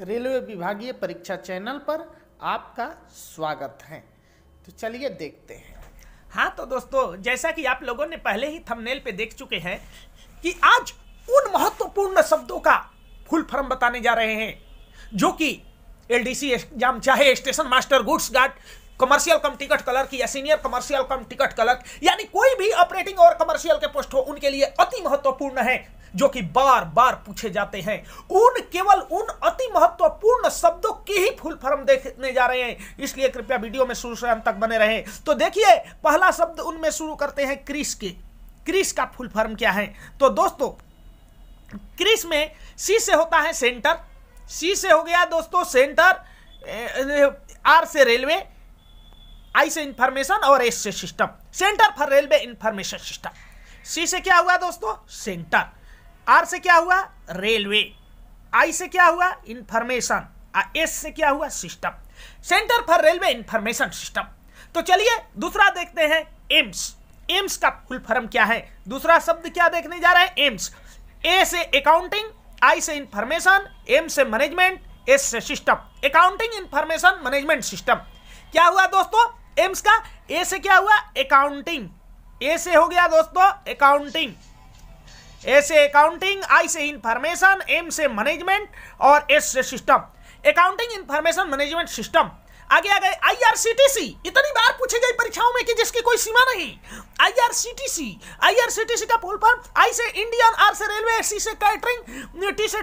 Railway विभागीय परीक्षा channel पर आपका स्वागत है तो चलिए देखते हैं हाँ तो दोस्तों जैसा कि आप लोगों ने पहले ही थंबनेल पे देख चुके हैं कि आज उन महत्वपूर्ण शब्दों का फुल फॉर्म बताने जा रहे हैं जो कि एलडीसी एग्जाम चाहे station master goods guard commercial cum ticket clerk की या senior commercial cum ticket clerk यानी कोई भी ऑपरेटिंग और कमर्शियल के पोस्ट हो उनके लिए अति महत्वपूर्ण है जो कि बार बार पूछे जाते हैं उन केवल उन अति महत्वपूर्ण शब्दों की ही फुल फॉर्म देखने जा रहे हैं इसलिए कृपया वीडियो में शुरू से अंत तक बने रहे तो देखिए पहला शब्द उनमें शुरू करते हैं क्रिस के क्रिस का फुल फॉर्म क्या है तो दोस्तों क्रिस में सी से होता है सेंटर सी से हो गया दोस्तों सेंटर आर से रेलवे आई से इंफॉर्मेशन और एस से system centre for railway information system C से क्या हुआ दोस्तों सेंटर आर से क्या हुआ रेलवे आई से क्या हुआ इंफॉर्मेशन एस से क्या हुआ system centre for railway information system तो चलिए दूसरा देखते हैं एम्स एम्स का फुल फॉर्म क्या है दूसरा शब्द क्या देखने जा रहा है एम्स ए से अकाउंटिंग आई से इंफॉर्मेशन एम से मैनेजमेंट एस से system accounting information management system क्या हुआ दोस्तों एम्स का ए से क्या हुआ अकाउंटिंग ए से हो गया दोस्तों अकाउंटिंग ए से अकाउंटिंग आई से इंफॉर्मेशन एम से मैनेजमेंट और एस से system accounting information management system आगे आ गए आईआरसीटीसी इतनी बार पूछी गई परीक्षाओं में कि जिसकी कोई सीमा नहीं आईआरसीटीसी आईआरसीटीसी का फुल फॉर्म आई से इंडियन आर से रेलवे सी से कैटरिंग टी से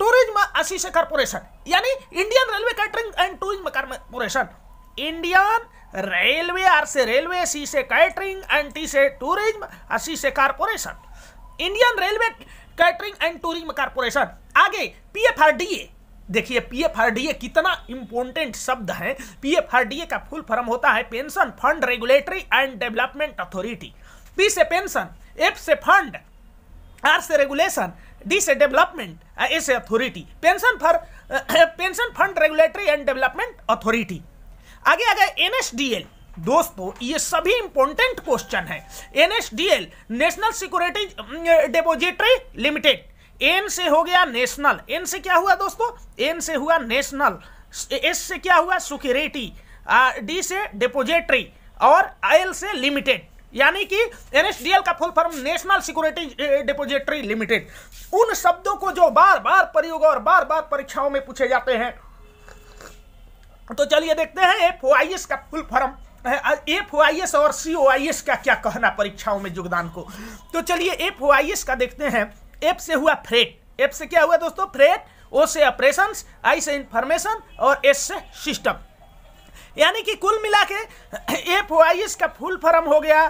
टूरिज्म eh, सी से कॉर्पोरेशन यानी Indian railway catering and tourism corporation Indian railway R से रेलवे सी से कैटरिंग एंड टी से टूरिज्म सी से corporation Indian railway catering and tourism corporation आगे PFRDA देखिए पीएफआरडीए कितना इंपॉर्टेंट शब्द है पीएफआरडीए का फुल फॉर्म होता है pension fund regulatory and development authority P से पेंशन एफ से फंड आर से रेगुलेशन डी से डेवलपमेंट ए से authority pension for pension fund regulatory and development authority आगे आ गए एनएसडीएल दोस्तों ये सभी इंपॉर्टेंट क्वेश्चन है NSDL national security depository limited N से हो गया नेशनल एन से क्या हुआ दोस्तों एन से हुआ नेशनल एस से क्या हुआ सिक्योरिटी डी से डिपोजिटरी और एल से लिमिटेड यानी कि एनएसडीएल का full form national security depository limited उन शब्दों को जो बार बार प्रयोग और बार बार परीक्षाओं में पूछे जाते हैं तो चलिए देखते हैं एफ ओ आई एस का full form F O I S और सी ओ आई एस का क्या कहना परीक्षाओं में योगदान को तो चलिए एफ ओ आई एस का देखते हैं एफ से हुआ फ्रेट एफ से क्या हुआ दोस्तों फ्रेट ओ से ऑपरेशन आई से इंफॉर्मेशन और एस से सिस्टम यानी कि कुल मिला के एफ ओ आई एस का फुल फॉर्म हो गया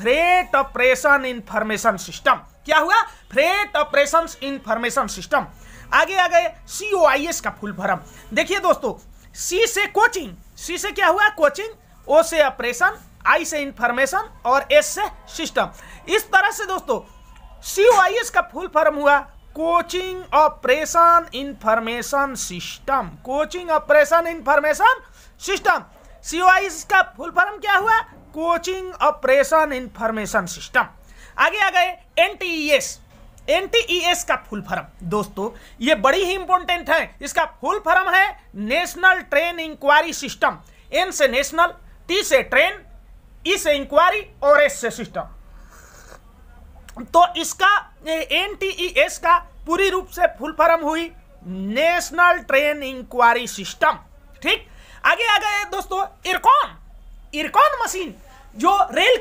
फ्रेट ऑपरेशन इंफॉर्मेशन सिस्टम क्या हुआ फ्रेट ऑपरेशन इंफॉर्मेशन सिस्टम आगे आ गए सी ओ आई एस का फुल फॉर्म देखिए दोस्तों सी से कोचिंग सी से क्या हुआ कोचिंग ओ से ऑपरेशन आई से इंफॉर्मेशन और एस से सिस्टम इस तरह से दोस्तों सी ओ आई एस का फुल फॉर्म हुआ coaching operation information system coaching operation information system C O I S का फुल फॉर्म क्या हुआ कोचिंग ऑपरेशन इंफॉर्मेशन सिस्टम आगे आ गए N T E S S e का फुल फॉर्म दोस्तों ये बड़ी ही इंपॉर्टेंट है इसका फुल फॉर्म है national train enquiry system N से नेशनल टी से ट्रेन ई e से इंक्वायरी और एस से सिस्टम तो इसका एस e का पूरी रूप से फुल फॉर्म हुई नेशनल ट्रेन इंक्वायरी सिस्टम ठीक आगे आ गए दोस्तों इरकॉन इरकॉन मशीन जो रेल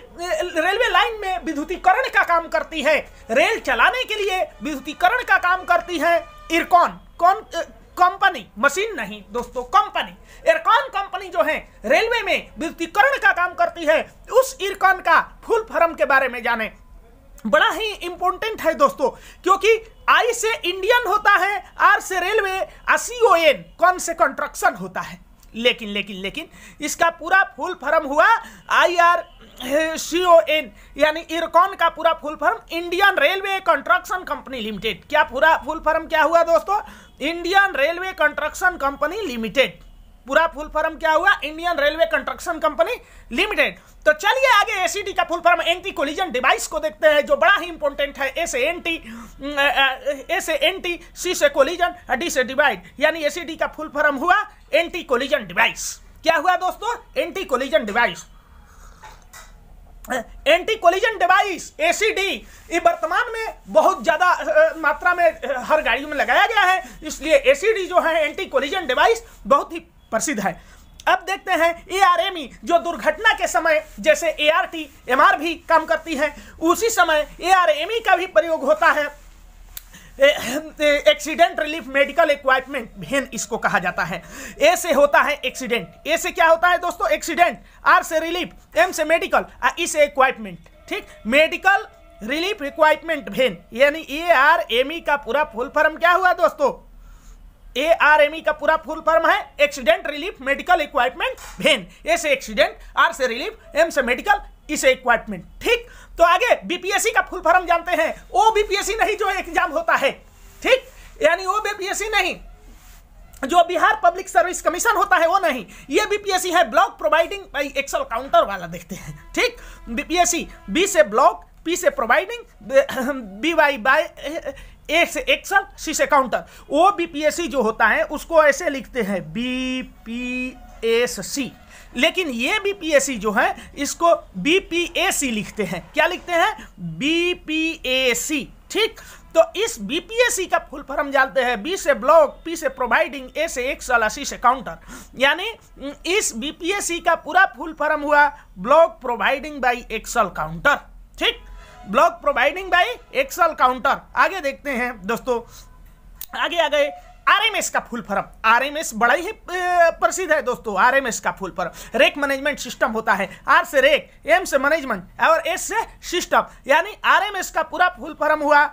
रेलवे लाइन में विद्युतीकरण का काम करती है रेल चलाने के लिए विद्युतीकरण का काम करती है इरकॉन कौन कंपनी मशीन नहीं दोस्तों कंपनी इरकॉन कंपनी जो है रेलवे में विद्युतीकरण का काम करती है उस इरकॉन का फुल फॉर्म के बारे में जाने बड़ा ही इंपॉर्टेंट है दोस्तों क्योंकि आई से इंडियन होता है आर से रेलवे सी ओ एन कौन से कंस्ट्रक्शन होता है लेकिन लेकिन लेकिन इसका पूरा फुल फॉर्म हुआ I R C O N यानी इरकॉन का पूरा full form Indian railway construction company limited क्या पूरा फुल फॉर्म क्या हुआ दोस्तों Indian railway construction company limited पूरा फुल फॉर्म क्या हुआ Indian railway construction company limited तो चलिए आगे एसीटी का full form anti collision device को देखते हैं जो बड़ा ही इंपॉर्टेंट है S N T S N T C से कोलिजन डी से डिवाइड यानी एसीटी का फुल फॉर्म हुआ एंटी कोलिजन डिवाइस क्या हुआ दोस्तों anti collision device anti collision device ACD ये वर्तमान में बहुत ज़्यादा मात्रा में हर गाड़ियों में लगाया गया है इसलिए एसीडी जो है एंटी कोलिजन डिवाइस बहुत ही प्रसिद्ध है अब देखते हैं ए e जो दुर्घटना के समय जैसे A R T M R भी काम करती है उसी समय ए e का भी प्रयोग होता है एक्सीडेंट रिलीफ मेडिकल इक्वाइपमेंट भेन इसको कहा जाता है ए से होता है एक्सीडेंट ए से क्या होता है दोस्तों एक्सीडेंट आर से रिलीफ एम से मेडिकल ई से इक्वाइपमेंट ठीक मेडिकल रिलीफ इक्वाइपमेंट भेन यानी ए आर एम ई का पूरा फुल फॉर्म क्या हुआ दोस्तों एआरएमई e का पूरा फुल फॉर्म है एक्सीडेंट रिलीफ मेडिकल इक्वाइपमेंट भेन ए से एक्सीडेंट आर से रिलीफ एम से मेडिकल इसे इक्वाइपमेंट ठीक तो आगे बीपीएससी का फुल फॉर्म जानते हैं ओ बीपीएससी नहीं जो एग्जाम होता है ठीक यानी ओ बीपीएससी नहीं जो बिहार पब्लिक सर्विस कमीशन होता है वो नहीं ये बीपीएससी है ब्लॉक प्रोवाइडिंग एक्सल काउंटर वाला देखते हैं ठीक बीपीएससी बी से ब्लॉक पी से प्रोवाइडिंग बी वाई बाई एक से एक्सल सी से काउंटर ओ बीपीएससी जो होता है उसको ऐसे लिखते हैं बीपीएससी लेकिन ये बीपीएससी जो है इसको बीपीएसी लिखते हैं क्या लिखते हैं बीपीएसी ठीक तो इस बीपीएससी का फुल फॉर्म जानते हैं बी से ब्लॉक पी से प्रोवाइडिंग ए से एक्सल सी से काउंटर यानी इस बीपीएससी का पूरा फुल फॉर्म हुआ block providing by axle counter ठीक block providing by axle counter आगे देखते हैं दोस्तों आगे आ गए आरएमएस का फुल फॉर्म आरएमएस बड़ा ही प्रसिद्ध है दोस्तों आरएमएस का full form rake management system होता है आर से रेक एम से मैनेजमेंट और एस से सिस्टम यानी आरएमएस का पूरा फुल फॉर्म हुआ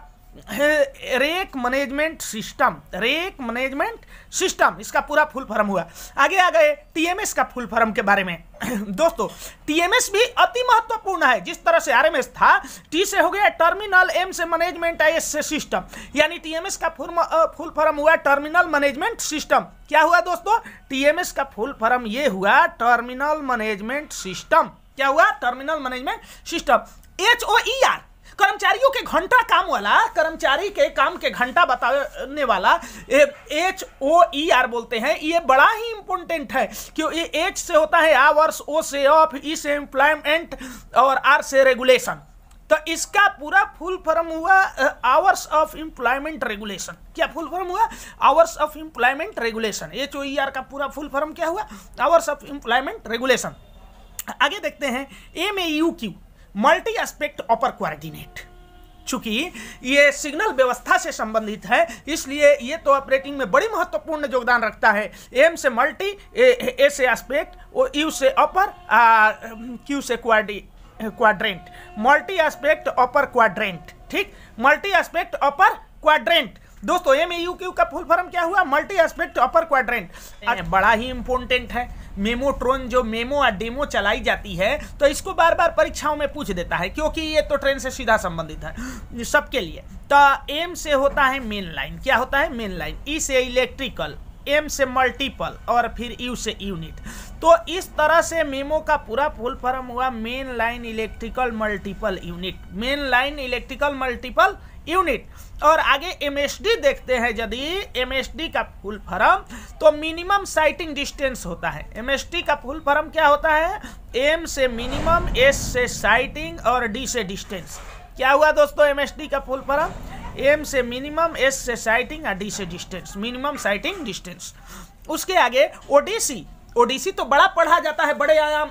rake management system rake management system इसका पूरा फुल फॉर्म हुआ आगे आ गए टीएमएस का फुल फॉर्म के बारे में दोस्तों टीएमएस भी अति महत्वपूर्ण है जिस तरह से आरएमएस था टी से हो गया टर्मिनल एम से मैनेजमेंट आई एस से सिस्टम यानी टीएमएस का फुल फुल फॉर्म हुआ टर्मिनल मैनेजमेंट सिस्टम क्या हुआ दोस्तों टीएमएस का फुल फॉर्म ये हुआ टर्मिनल मैनेजमेंट सिस्टम क्या हुआ terminal management system H O E R कर्मचारियों के घंटा काम वाला कर्मचारी के काम के घंटा बताने वाला एच ओ ई आर बोलते हैं ये बड़ा ही इंपोर्टेंट है क्यों ये एच से होता है आवर्स ओ से ऑफ ई e से एम्प्लॉयमेंट और आर से रेगुलेशन तो इसका पूरा फुल फॉर्म हुआ आवर्स ऑफ एम्प्लॉयमेंट रेगुलेशन क्या फुल फॉर्म हुआ hours of employment regulation H O E R का पूरा फुल फॉर्म क्या हुआ आवर्स ऑफ एम्प्लॉयमेंट रेगुलेशन आगे देखते हैं M A U Q multi aspect upper coordinate चूंकि ये सिग्नल व्यवस्था से संबंधित है इसलिए ये तो ऑपरेटिंग में बड़ी महत्वपूर्ण योगदान रखता है एम से मल्टी ए, ए से एस्पेक्ट और यू से अपर क्यू से quadri quadrant multi aspect upper quadrant ठीक मल्टी एस्पेक्ट अपर क्वाड्रेंट दोस्तों एम ए यू क्यू का फुल फॉर्म क्या हुआ मल्टी एस्पेक्ट अपर क्वाड्रेंट बड़ा ही इंपॉर्टेंट है मेमोट्रोन जो मेमो या डेमो चलाई जाती है तो इसको बार बार परीक्षाओं में पूछ देता है क्योंकि ये तो ट्रेन से सीधा संबंधित है सबके लिए तो एम से होता है मेन लाइन क्या होता है मेन लाइन ई से इलेक्ट्रिकल एम से मल्टीपल और फिर यू से यूनिट तो इस तरह से मेमो का पूरा फुल फॉर्म हुआ main line electrical multiple unit main line electrical multiple unit और आगे एम देखते हैं यदि एम का फुल फॉर्म तो मिनिमम साइटिंग डिस्टेंस होता है एम का फुल फॉर्म क्या होता है एम से मिनिमम एस से साइटिंग और डी से डिस्टेंस क्या हुआ दोस्तों एम का फुल फॉर्म एम से मिनिमम एस से साइटिंग और डी से डिस्टेंस मिनिमम साइटिंग डिस्टेंस उसके आगे ओ डी तो बड़ा पढ़ा जाता है बड़े आयाम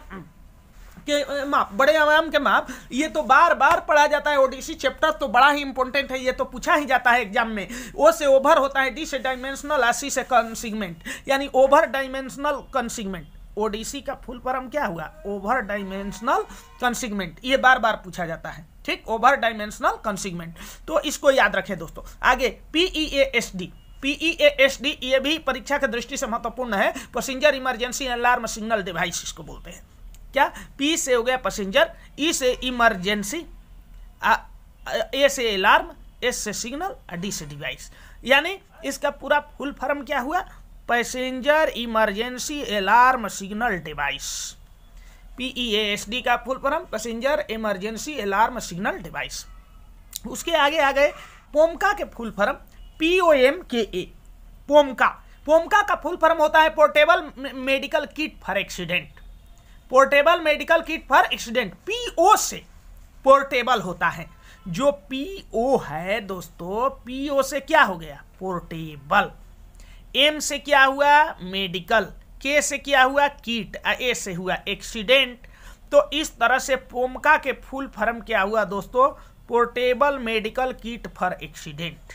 के माप बड़े आवाम के माप ये तो बार बार पढ़ा जाता है ओडीसी चैप्टर तो बड़ा ही इंपॉर्टेंट है ये तो पूछा ही जाता है एग्जाम में ओ से ओवर होता है डी से डायमेंशनल और से कंसिगमेंट यानी ओवर डायमेंशनल कंसिगमेंट ओडीसी का फुल फॉर्म क्या हुआ ओवर डायमेंशनल कंसिगमेंट ये बार बार पूछा जाता है ठीक ओवर डायमेंशनल कंसिगमेंट तो इसको याद रखें दोस्तों आगे P E A S D P E A S D ये भी परीक्षा के दृष्टि से महत्वपूर्ण है passenger emergency alarm signal device इसको बोलते हैं क्या पी से हो गया पैसेंजर ई e से इमरजेंसी ए से अलार्म एस से सिग्नल और डी से डिवाइस यानी इसका पूरा फुल फॉर्म क्या हुआ passenger emergency alarm signal device P E S D का full form passenger emergency alarm signal device उसके आगे आ गए पोमका के full form P O M K A POMKA POMKA का फुल फॉर्म होता है portable medical kit for accident portable medical kit for accident P O से पोर्टेबल होता है जो पीओ है दोस्तों पीओ से क्या हो गया पोर्टेबल एम से क्या हुआ मेडिकल के से क्या हुआ किट ए से हुआ एक्सीडेंट तो इस तरह से पोमका के फुल फॉर्म क्या हुआ दोस्तों portable medical kit for accident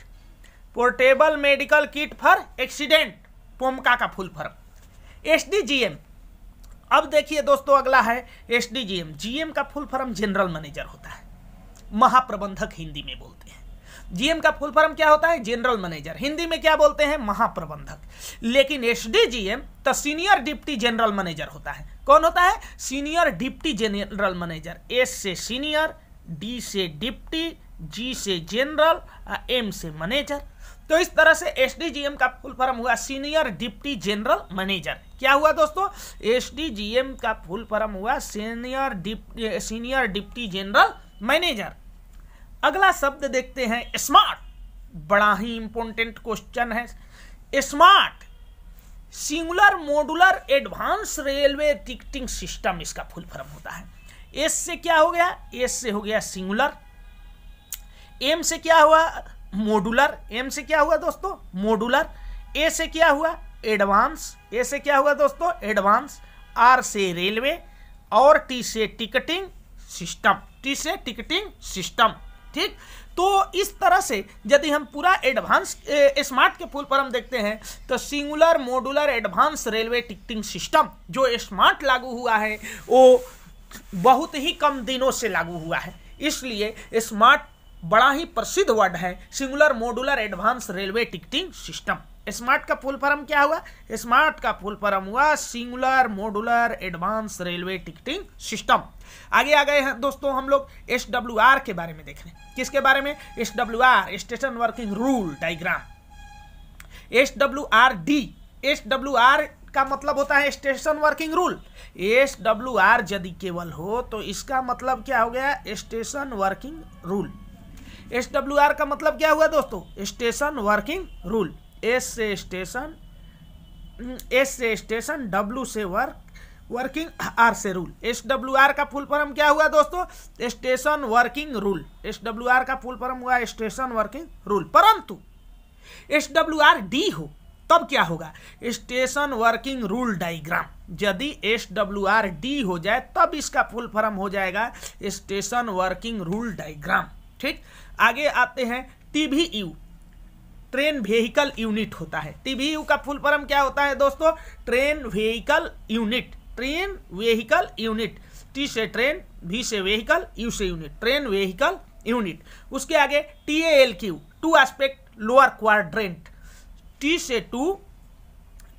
portable medical kit for accident POMKA का full form S D G M अब देखिए दोस्तों अगला है S D G M G M का फुल फॉर्म जनरल मैनेजर होता है महाप्रबंधक हिंदी में बोलते हैं जीएम का फुल फॉर्म क्या होता है जनरल मैनेजर हिंदी में क्या बोलते हैं महाप्रबंधक लेकिन एस डी जी एम तो सीनियर डिप्टी जनरल मैनेजर होता है कौन होता है senior deputy general manager S से सीनियर डी से डिप्टी जी से जनरल एम से मैनेजर तो इस तरह से एस डी जी एम का फुल फॉर्म हुआ सीनियर डिप्टी जनरल मैनेजर क्या हुआ दोस्तों एस का फुल फॉर्म हुआ senior deputy senior deputy general manager अगला शब्द देखते हैं स्मार्ट बड़ा ही इंपॉर्टेंट क्वेश्चन है smart singular modular advance railway ticketing system इसका फुल फॉर्म होता है एस से क्या हो गया एस से हो गया सिंगुलर एम से क्या हुआ मॉडुलर एम से क्या हुआ दोस्तों मॉडुलर ए से क्या हुआ एडवांस ए से क्या हुआ दोस्तों एडवांस आर से रेलवे और टी से टिकटिंग सिस्टम टी से टिकटिंग सिस्टम ठीक तो इस तरह से यदि हम पूरा एडवांस स्मार्ट के पुल पर हम देखते हैं तो singular modular advance railway ticketing system जो स्मार्ट लागू हुआ है वो बहुत ही कम दिनों से लागू हुआ है इसलिए स्मार्ट बड़ा ही प्रसिद्ध वर्ड है singular modular advance railway ticketing system smart का फुल फॉर्म क्या हुआ स्मार्ट का फुल फॉर्म हुआ singular modular advance railway ticketing system आगे आ गए हैं दोस्तों हम लोग एस के बारे में देख रहे हैं किसके बारे में S station working rule diagram S W R D S W R का मतलब होता है station working rule S W R यदि केवल हो तो इसका मतलब क्या हो गया station working rule S W R का मतलब क्या हुआ दोस्तों station working rule S mm, से स्टेशन एस से स्टेशन डब्ल्यू से वर्क वर्किंग आर से रूल एस डब्ल्यू आर का फुल फॉर्म क्या हुआ दोस्तों station working rule S W R का फुल फॉर्म हुआ स्टेशन वर्किंग रूल परंतु एस डब्ल्यू आर डी हो तब क्या होगा स्टेशन वर्किंग रूल डायग्राम यदि एस डब्ल्यू आर डी हो जाए तब इसका फुल फॉर्म हो जाएगा स्टेशन वर्किंग रूल डायग्राम ठीक आगे आते हैं यू ट्रेन व्हीकल यूनिट होता है टीबीयू का फुल फॉर्म क्या होता है दोस्तों train vehicle unit train vehicle unit T से ट्रेन वी से व्हीकल यू से यूनिट ट्रेन व्हीकल यूनिट उसके आगे T L Q two aspect lower quadrant T से टू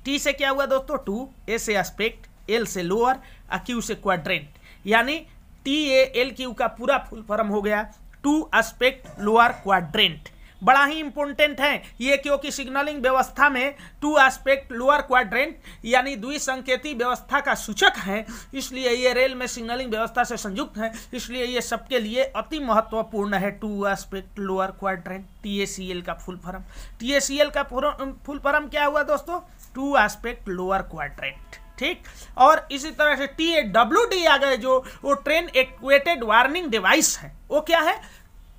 टी से क्या हुआ दोस्तों टू ए से एस्पेक्ट एल से लोअर और क्यू से क्वाड्रेंट यानी टी ए एल क्यू का पूरा फुल फॉर्म हो गया टू एस्पेक्ट लोअर क्वाड्रेंट बड़ा ही इंपॉर्टेंट है ये क्योंकि सिग्नलिंग व्यवस्था में टू एस्पेक्ट लोअर क्वाड्रेंट यानी द्विसंकेती व्यवस्था का सूचक है इसलिए ये रेल में सिग्नलिंग व्यवस्था से संयुक्त है इसलिए ये सबके लिए अति महत्वपूर्ण है two aspect lower quadrant TACL का फुल फॉर्म टीएसीएल का फुल फॉर्म क्या हुआ दोस्तों टू एस्पेक्ट लोअर क्वाड्रेंट ठीक और इसी तरह से टी ए डब्ल्यू डी आ गए जो वो ट्रेन एक्वेटेड वार्निंग डिवाइस है वो क्या है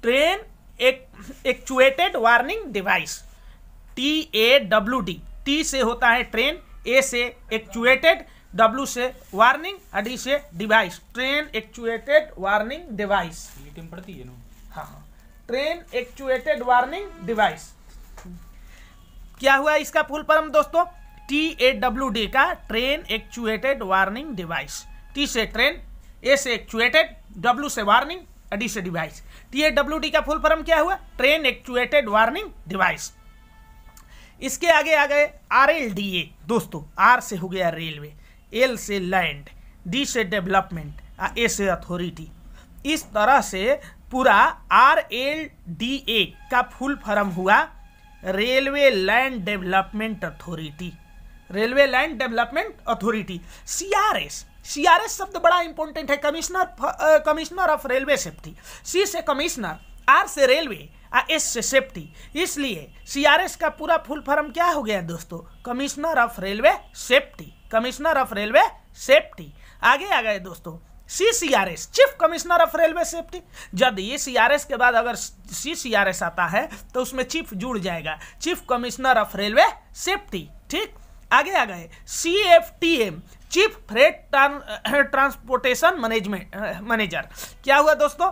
train actuated warning device T A W D T से होता है ट्रेन ए से एक्चुएटेड डब्ल्यू से वार्निंग और डी से device train actuated warning device लेकिन पड़ती है ना हाँ हाँ ट्रेन एक्चुएटेड वार्निंग डिवाइस क्या हुआ इसका फुल फॉर्म दोस्तों टी ए डब्ल्यू डी का train actuated warning device T से ट्रेन ए से एक्चुएटेड डब्ल्यू से वार्निंग डी से डिवाइस टीएडब्ल्यूडी का फुल फॉर्म क्या हुआ ट्रेन एक्चुएटेड वार्निंग डिवाइस इसके आगे आ गए आर एल डी ए दोस्तों आर से हो गया रेलवे एल से लैंड डी से डेवलपमेंट ए से अथॉरिटी इस तरह से पूरा आर एल डी ए का फुल फॉर्म हुआ railway land development authority railway land development authority C R S CRS शब्द बड़ा इंपॉर्टेंट है commissioner commissioner of railway safety C से कमिश्नर आर से रेलवे आ एस से सेफ्टी इसलिए सीआरएस का पूरा फुल फॉर्म क्या हो गया दोस्तों commissioner of railway safety commissioner of railway safety आगे आ गए दोस्तों C C R S chief commissioner of railway safety जब ये सी आर एस के बाद अगर सी सी आर एस आता है तो उसमें चीफ जुड़ जाएगा chief commissioner of railway safety ठीक आगे आ गए C F T M chief freight transportation management manager क्या हुआ दोस्तों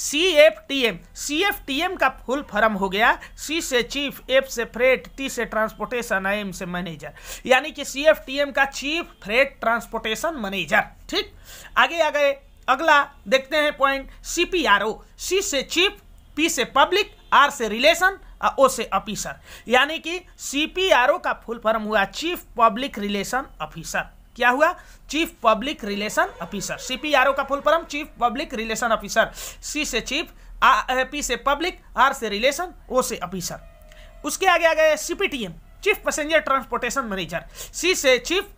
C F T M C F T M का फुल फॉर्म हो गया सी से चीफ एफ से फ्रेट टी से ट्रांसपोर्टेशन आई एम से मैनेजर यानी कि सी एफ टी एम का चीफ फ्रेट ट्रांसपोर्टेशन मैनेजर ठीक आगे आ गए अगला देखते हैं पॉइंट सी पी आर ओ सी से चीफ पी से पब्लिक आर से रिलेशन ओसे ऑफिसर यानी कि सीपीआरओ का फुल फॉर्म हुआ चीफ पब्लिक रिलेशन ऑफिसर क्या हुआ chief public relation officer CPRO का full form chief public relation officer C से चीफ पी से पब्लिक आर से रिलेशन ओ से ऑफिसर उसके आगे आ गए CPTM chief passenger transportation manager C से चीफ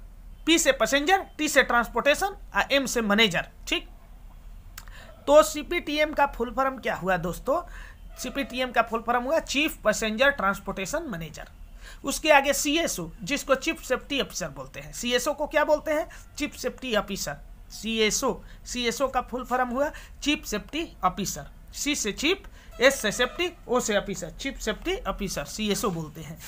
पी से पैसेंजर टी से ट्रांसपोर्टेशन आ एम से मैनेजर ठीक तो सीपीटीएम का फुल फॉर्म क्या हुआ दोस्तों सीपीटीएम का फुल फॉर्म हुआ चीफ पैसेंजर ट्रांसपोर्टेशन मैनेजर उसके आगे सीएसओ जिसको चीफ सेफ्टी ऑफिसर बोलते हैं सीएसओ को क्या बोलते हैं chief safety officer CSO CSO का फुल फॉर्म हुआ चीफ सेफ्टी ऑफिसर सी से चीफ एस से सेफ्टी ओ से officer chief safety officer CSO बोलते हैं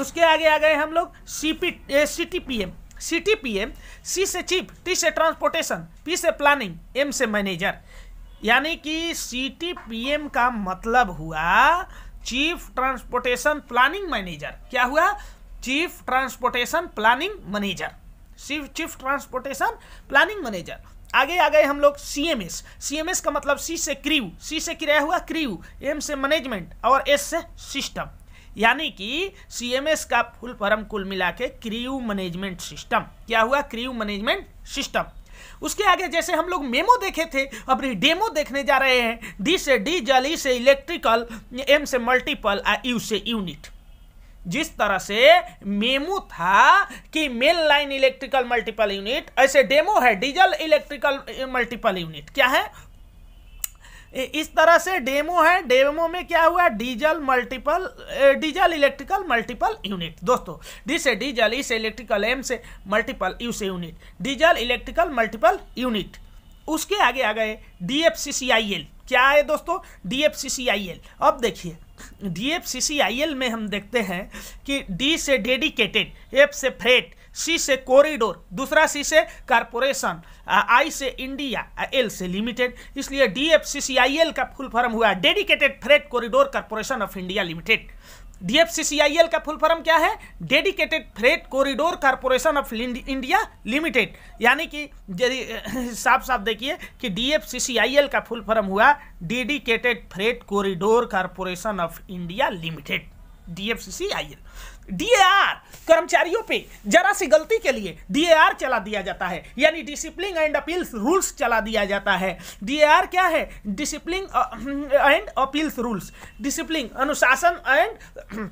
उसके आगे आ गए हम लोग सीटीपीएम सीटीपीएम सी से चीफ टी से ट्रांसपोर्टेशन पी से प्लानिंग एम से मैनेजर यानी कि सीटीपीएम का मतलब हुआ चीफ ट्रांसपोर्टेशन प्लानिंग मैनेजर क्या हुआ chief transportation planning manager chief transportation planning manager आगे आ गए हम लोग C C M S M S का मतलब सी से क्रीव सी से किराया हुआ क्रीव एम से मैनेजमेंट और एस से सिस्टम यानी कि सी एम एस का फुल फॉर्म कुल मिला के क्रीव मैनेजमेंट सिस्टम क्या हुआ क्रीव मैनेजमेंट सिस्टम उसके आगे जैसे हम लोग मेमो देखे थे अपनी डेमो देखने जा रहे हैं डी से डीजल ई e से इलेक्ट्रिकल एम से मल्टीपल आ यू से यूनिट जिस तरह से मेमो था कि main line electrical multiple unit ऐसे डेमो है डीजल इलेक्ट्रिकल मल्टीपल यूनिट क्या है इस तरह से डेमो है डेमो में क्या हुआ diesel multiple diesel electrical multiple unit दोस्तों डी से डीजल ई से इलेक्ट्रिकल एम से मल्टीपल यू से unit diesel electrical multiple unit उसके आगे आ गए D F C C I L क्या है दोस्तों D F C C I L अब देखिए D F C C I L में हम देखते हैं कि डी से डेडिकेटेड एफ से फ्रेट सी से कॉरिडोर दूसरा सी से कारपोरेशन आई से इंडिया एल से लिमिटेड इसलिए डीएफसीसीआईएल का फुल फॉर्म हुआ dedicated freight corridor corporation of India limited DFCCIL का फुल फॉर्म क्या है dedicated freight corridor corporation of India limited यानी कि साफ साफ देखिए कि डीएफसीसीआईएल का फुल फॉर्म हुआ dedicated freight corridor corporation of India limited DFCCIL DAR कर्मचारियों पे जरा सी गलती के लिए डीएआर चला दिया जाता है यानी डिसिप्लिन एंड अपील्स रूल्स चला दिया जाता है डीएआर क्या है discipline and appeals rules discipline अनुशासन एंड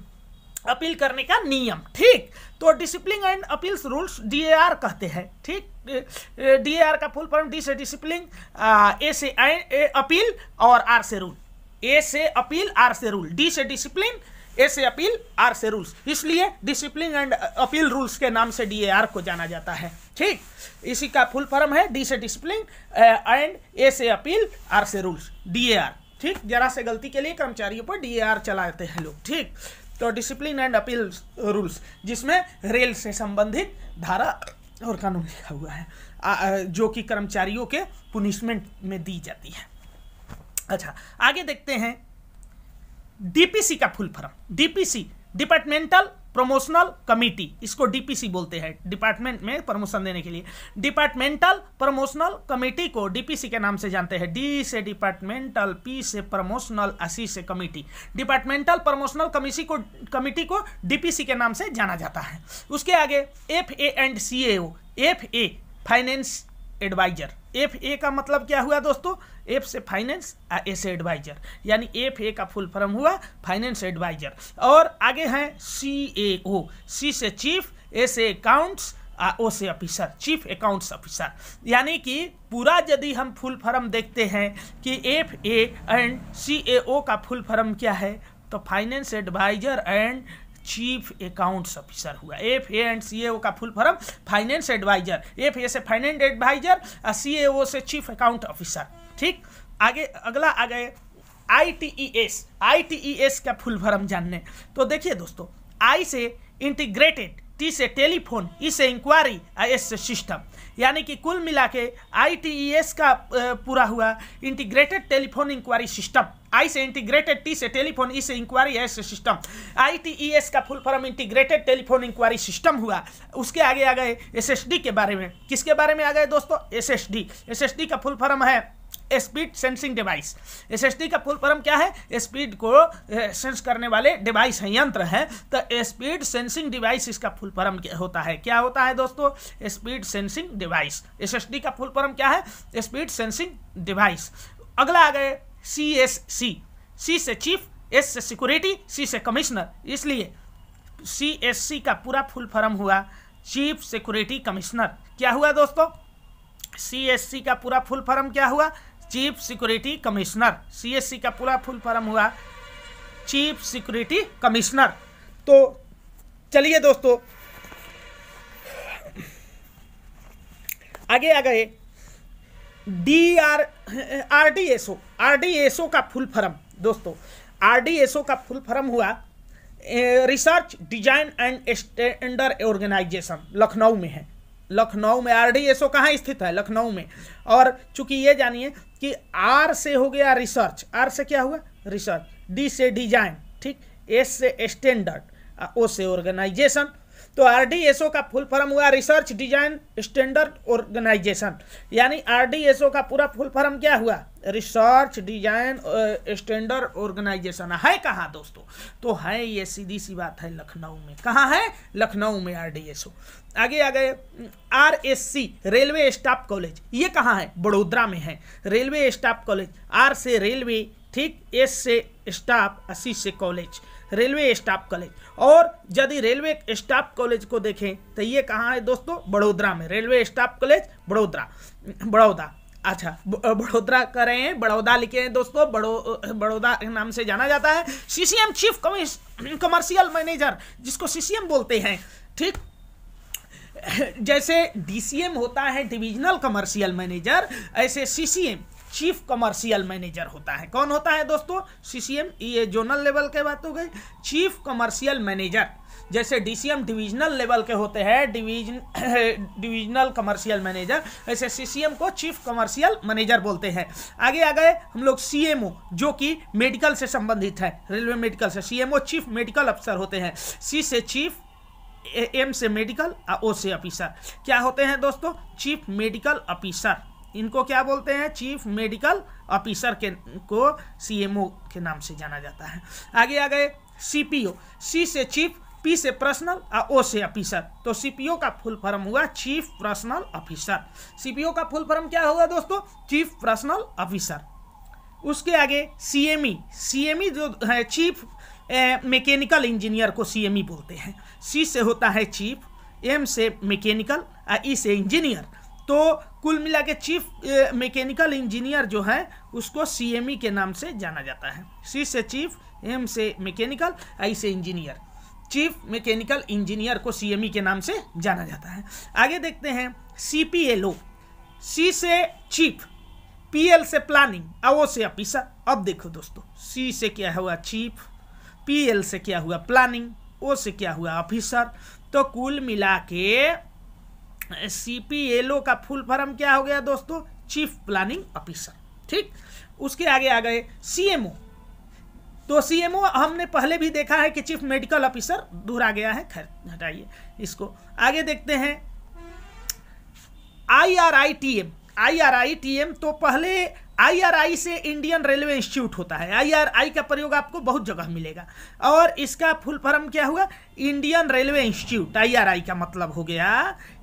अपील करने का नियम ठीक तो discipline and appeals rules DAR कहते हैं ठीक डीएआर का फुल फॉर्म डी से डिसिप्लिन ए uh, से अपील और आर से रूल ए से अपील आर से रूल डी से डिसिप्लिन ऐसे से अपील आर से रूल्स इसलिए डिसिप्लिन एंड अपील रूल्स के नाम से डीएआर को जाना जाता है ठीक इसी का फुल फॉर्म है डी से डिसिप्लिन एंड ए से अपील आर से रूल्स डीएआर ठीक जरा से गलती के लिए कर्मचारियों पर आर चलाते हैं लोग ठीक तो डिसिप्लिन एंड अपील रूल्स जिसमें रेल से संबंधित धारा और कानून लिखा हुआ है जो कि कर्मचारियों के पुनिशमेंट में दी जाती है अच्छा आगे देखते हैं डीपीसी का full form DPC departmental promotional committee इसको डीपीसी बोलते हैं डिपार्टमेंट में प्रमोशन देने के लिए डिपार्टमेंटल प्रमोशनल कमेटी को डीपीसी के नाम से जानते हैं डी से डिपार्टमेंटल पी से प्रमोशनल सी से कमेटी डिपार्टमेंटल प्रमोशनल कमेटी को कमेटी को डीपीसी के नाम से जाना जाता है उसके आगे F A and C F A finance adviser F A का मतलब क्या हुआ दोस्तों एफ से फाइनेंस ए से एडवाइजर यानी एफ ए का फुल फॉर्म हुआ फाइनेंस एडवाइजर और आगे हैं सी ए ओ सी से चीफ ए से अकाउंट्स ओ से ऑफिसर चीफ अकाउंट्स ऑफिसर यानी कि पूरा यदि हम फुल फॉर्म देखते हैं कि एफ ए एंड सी ए ओ का फुल फॉर्म क्या है तो finance adviser and chief accounts officer हुआ एफ ए एंड सी का full form finance adviser F A से फाइनेंस एडवाइजर और सी से चीफ अकाउंट ऑफिसर ठीक आगे अगला आ गए I T E S I T E S का फुल फॉर्म जानने तो देखिए दोस्तों आई से इंटीग्रेटेड टी से टेलीफोन ई e से इंक्वायरी आई एस से सिस्टम यानी कि कुल मिला के आई टी ई एस का पूरा हुआ integrated telephone enquiry system I से इंटीग्रेटेड टी से टेलीफोन ई से इंक्वायरी एस से सिस्टम आईटीईएस का full form integrated telephone enquiry system हुआ उसके आगे आ गए एसएसडी के बारे में किसके बारे में आ गए दोस्तों S S S D S D का फुल फॉर्म है speed sensing device S S D का फुल फॉर्म क्या है स्पीड को सेंस eh, करने वाले डिवाइस हैं यंत्र हैं तो स्पीड सेंसिंग डिवाइस इसका फुल फॉर्म होता है क्या होता है दोस्तों speed sensing device S S D का फुल फॉर्म क्या है स्पीड सेंसिंग डिवाइस अगला आ गए सी एस सी सी से चीफ एस से सिक्योरिटी सी से कमिश्नर इसलिए सी एस सी का पूरा फुल फॉर्म हुआ चीफ सिक्योरिटी कमिश्नर क्या हुआ दोस्तों सी एस सी का पूरा फुल फॉर्म क्या हुआ chief security commissioner C S C का पूरा फुल फॉर्म हुआ चीफ सिक्योरिटी कमिश्नर तो चलिए दोस्तों आगे आ गए D R R D S O R D S O का फुल फॉर्म दोस्तों आर डी एस ओ का फुल फॉर्म हुआ research design and standard organisation Lucknow में है लखनऊ में आर डी एस ओ कहाँ स्थित है लखनऊ में और चूंकि ये जानिए कि आर से हो गया रिसर्च आर से क्या हुआ रिसर्च डी से डिजाइन ठीक एस से स्टैंडर्ड ओ से ऑर्गेनाइजेशन तो ओ का फुल फॉर्म हुआ रिसर्च डिजाइन स्टैंडर्ड ऑर्गेनाइजेशन यानी ओ का पूरा फुल फॉर्म क्या हुआ रिसर्च डिजाइन स्टैंडर्ड ऑर्गेनाइजेशन है कहाँ दोस्तों तो है ये सीधी सी बात है लखनऊ में कहाँ है लखनऊ में ओ आगे आ गए सी रेलवे स्टाफ कॉलेज ये कहाँ है बड़ोदरा में है रेलवे स्टाफ कॉलेज आर से रेलवे ठीक एस से स्टाफ अस्सी से कॉलेज रेलवे स्टाफ कॉलेज और यदि रेलवे स्टाफ कॉलेज को देखें तो ये कहाँ है दोस्तों बड़ोदरा में railway staff college Vadodara Baroda अच्छा बड़ोदरा कर रहे हैं बड़ौदा लिखे हैं दोस्तों बड़ो बड़ौदा नाम से जाना जाता है सीसीएम चीफ कमर्शियल मैनेजर जिसको सीसीएम बोलते हैं ठीक जैसे डीसीएम होता है डिविजनल कमर्शियल मैनेजर ऐसे सीसीएम चीफ कमर्शियल मैनेजर होता है कौन होता है दोस्तों सीसीएम ये जोनल लेवल के बात हो गई चीफ कमर्शियल मैनेजर जैसे डीसीएम डिवीजनल लेवल के होते हैं डिवीजन डिवीजनल कमर्शियल मैनेजर ऐसे सीसीएम को चीफ कमर्शियल मैनेजर बोलते हैं आगे आ गए हम लोग सीएमओ जो कि मेडिकल से संबंधित है रेलवे मेडिकल से सीएमओ चीफ मेडिकल अफसर होते हैं सी से चीफ एम से मेडिकल और ओ से ऑफिसर क्या होते हैं दोस्तों चीफ मेडिकल ऑफिसर इनको क्या बोलते हैं चीफ मेडिकल ऑफिसर के को सीएमओ के नाम से जाना जाता है आगे आ गए सीपीओ सी से चीफ पी से पर्सनल और ओ से ऑफिसर तो सीपीओ का फुल फॉर्म हुआ चीफ पर्सनल ऑफिसर सीपीओ का फुल फॉर्म क्या होगा दोस्तों चीफ पर्सनल ऑफिसर उसके आगे सीएमई सीएमई e। e जो है चीफ मैकेनिकल इंजीनियर को सीएमई e बोलते हैं सी से होता है चीफ एम से मैकेनिकल और ई से इंजीनियर तो कुल मिला के चीफ मैकेनिकल इंजीनियर जो है उसको सी e के नाम से जाना जाता है सी से चीफ एम से मैकेनिकल आई से इंजीनियर चीफ मैकेनिकल इंजीनियर को सी e के नाम से जाना जाता है आगे देखते हैं C P L O C से चीफ एल से प्लानिंग आओ से अफिसर अब देखो दोस्तों सी से क्या हुआ चीफ एल से क्या हुआ प्लानिंग ओ से क्या हुआ ऑफिसर तो कुल मिला के सीपीएलओ का फुल फॉर्म क्या हो गया दोस्तों चीफ प्लानिंग ऑफिसर ठीक उसके आगे आ गए सीएमओ तो सीएमओ हमने पहले भी देखा है कि चीफ मेडिकल ऑफिसर दूर आ गया है खैर हटाइए इसको आगे देखते हैं I R I T M I R I T M तो पहले आईआरआई से इंडियन रेलवे इंस्टीट्यूट होता है आईआरआई का प्रयोग आपको बहुत जगह मिलेगा और इसका फुल फॉर्म क्या हुआ इंडियन रेलवे इंस्टीट्यूट आईआरआई का मतलब हो गया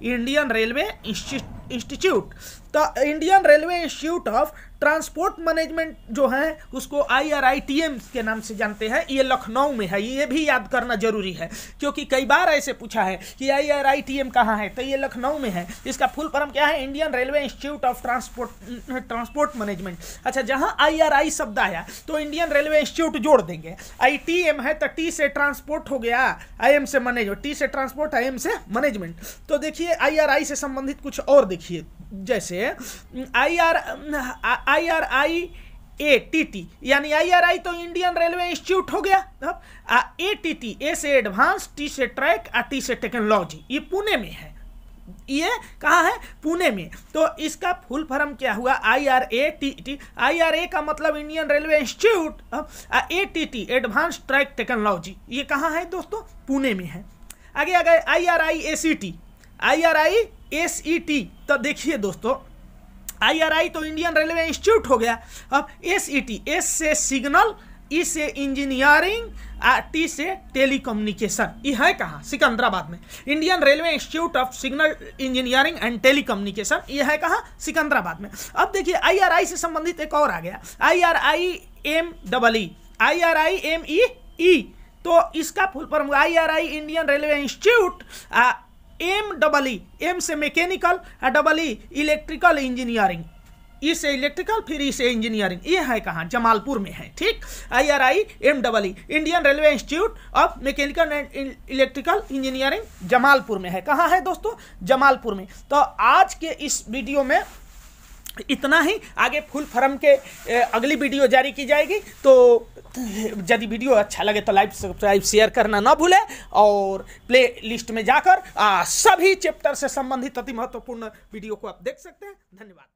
इंडियन रेलवे इंस्टीट्यूट तो Indian railway institute of transport management जो है उसको I R I T M के नाम से जानते हैं ये लखनऊ में है ये भी याद करना जरूरी है क्योंकि कई बार ऐसे पूछा है कि I R I T M कहाँ है तो ये लखनऊ में है इसका फुल फॉर्म क्या है Indian railway institute of transport transport management अच्छा जहाँ आई आर आई शब्द आया तो इंडियन रेलवे इंस्टीट्यूट जोड़ देंगे आई टी एम है तो टी से ट्रांसपोर्ट हो गया आई एम से मैनेजमेंट टी से ट्रांसपोर्ट आई एम से मैनेजमेंट तो देखिए आई आर आई से संबंधित कुछ और देखिए जैसे I R I R I A T T यानी आई आर आई तो इंडियन रेलवे इंस्टीट्यूट हो गया अब ए टी टी ए से एडवांस टी से ट्रैक और टी से टेक्नोलॉजी ये पुणे में है ये कहाँ है पुणे में तो इसका फुल फॉर्म क्या हुआ I R A T T I R A का मतलब Indian railway institute A T T advance track technology ये कहाँ है दोस्तों पुणे में है आगे आ गए I R I A C T I R I S E T तो देखिए दोस्तों आई आर आई तो इंडियन रेलवे इंस्टीट्यूट हो गया अब एस ई टी एस से सिग्नल ई से इंजीनियरिंग टी से टेलीकम्युनिकेशन ये है कहाँ सिकंदराबाद में Indian railway institute of signal engineering and telecommunication ये है कहाँ सिकंदराबाद में अब देखिए आईआरआई से संबंधित एक और आ गया IRI M double E I R I M E E तो इसका full form I R I Indian railway institute M double E M से mechanical double E electrical engineering E से इलेक्ट्रिकल फिर ई e से इंजीनियरिंग ये है कहाँ जमालपुर में है ठीक I R I M double E Indian railway institute of mechanical and electrical engineering Jamalpur में है कहाँ है दोस्तों जमालपुर में तो आज के इस वीडियो में इतना ही आगे फुल फॉर्म के अगली वीडियो जारी की जाएगी तो यदि वीडियो अच्छा लगे तो लाइक सब्सक्राइब शेयर करना ना भूलें और प्ले लिस्ट में जाकर सभी चैप्टर से संबंधित अति महत्वपूर्ण वीडियो को आप देख सकते हैं धन्यवाद